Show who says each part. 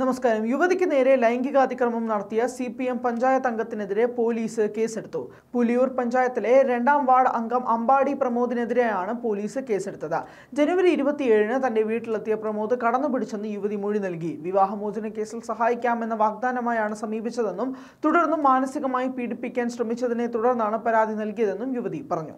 Speaker 1: നമസ്കാരം യുവതിക്ക് നേരെ ലൈംഗികാതിക്രമം നടത്തിയ സി പി എം പഞ്ചായത്ത് അംഗത്തിനെതിരെ പോലീസ് കേസെടുത്തു പുലിയൂർ പഞ്ചായത്തിലെ രണ്ടാം വാർഡ് അംഗം അമ്പാടി പ്രമോദിനെതിരെയാണ് പോലീസ് കേസെടുത്തത് ജനുവരി ഇരുപത്തിയേഴിന് തന്റെ വീട്ടിലെത്തിയ പ്രമോദ് കടന്നുപിടിച്ചെന്ന് യുവതി മൊഴി നൽകി വിവാഹമോചന കേസിൽ സഹായിക്കാമെന്ന വാഗ്ദാനമായാണ് സമീപിച്ചതെന്നും തുടർന്നും മാനസികമായി പീഡിപ്പിക്കാൻ ശ്രമിച്ചതിനെ തുടർന്നാണ് പരാതി നൽകിയതെന്നും യുവതി പറഞ്ഞു